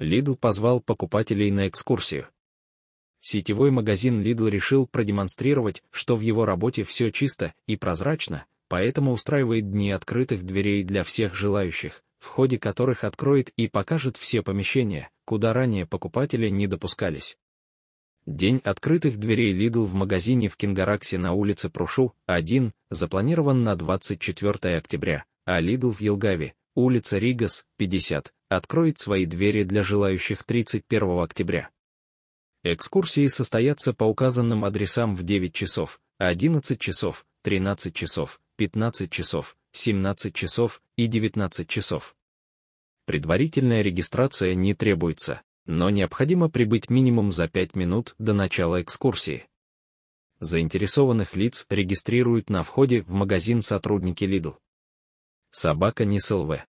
Лидл позвал покупателей на экскурсию. Сетевой магазин Лидл решил продемонстрировать, что в его работе все чисто и прозрачно, поэтому устраивает дни открытых дверей для всех желающих, в ходе которых откроет и покажет все помещения, куда ранее покупатели не допускались. День открытых дверей Лидл в магазине в Кингараксе на улице Прушу, 1, запланирован на 24 октября, а Лидл в Елгаве, улица Ригас, 50, откроет свои двери для желающих 31 октября. Экскурсии состоятся по указанным адресам в 9 часов, 11 часов, 13 часов, 15 часов, 17 часов и 19 часов. Предварительная регистрация не требуется, но необходимо прибыть минимум за 5 минут до начала экскурсии. Заинтересованных лиц регистрируют на входе в магазин сотрудники Lidl. Собака не СЛВ.